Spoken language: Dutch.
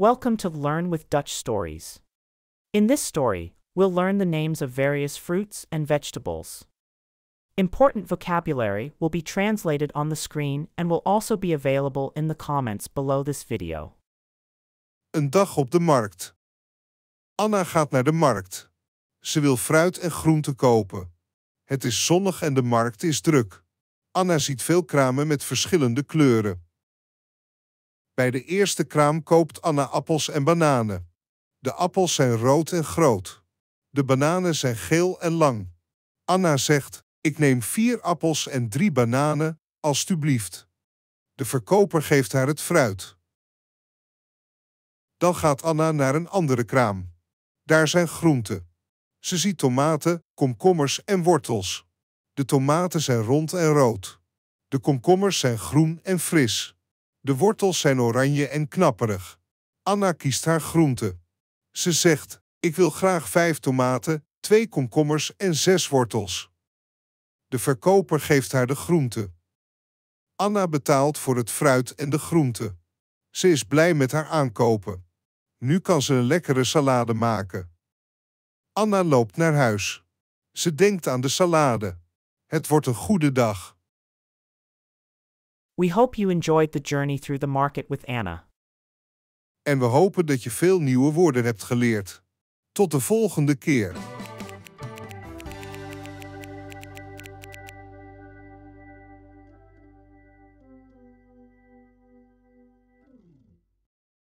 Welcome to Learn with Dutch Stories. In this story, we'll learn the names of various fruits and vegetables. Important vocabulary will be translated on the screen and will also be available in the comments below this video. Een dag op de markt. Anna gaat naar de markt. Ze wil fruit en groenten kopen. Het is zonnig en de markt is druk. Anna ziet veel kramen met verschillende kleuren. Bij de eerste kraam koopt Anna appels en bananen. De appels zijn rood en groot. De bananen zijn geel en lang. Anna zegt: Ik neem vier appels en drie bananen, alstublieft. De verkoper geeft haar het fruit. Dan gaat Anna naar een andere kraam. Daar zijn groenten. Ze ziet tomaten, komkommers en wortels. De tomaten zijn rond en rood. De komkommers zijn groen en fris. De wortels zijn oranje en knapperig. Anna kiest haar groente. Ze zegt, ik wil graag vijf tomaten, twee komkommers en zes wortels. De verkoper geeft haar de groente. Anna betaalt voor het fruit en de groente. Ze is blij met haar aankopen. Nu kan ze een lekkere salade maken. Anna loopt naar huis. Ze denkt aan de salade. Het wordt een goede dag. We hope you enjoyed the journey through the market with Anna. En we hopen dat je veel nieuwe woorden hebt geleerd. Tot de volgende keer.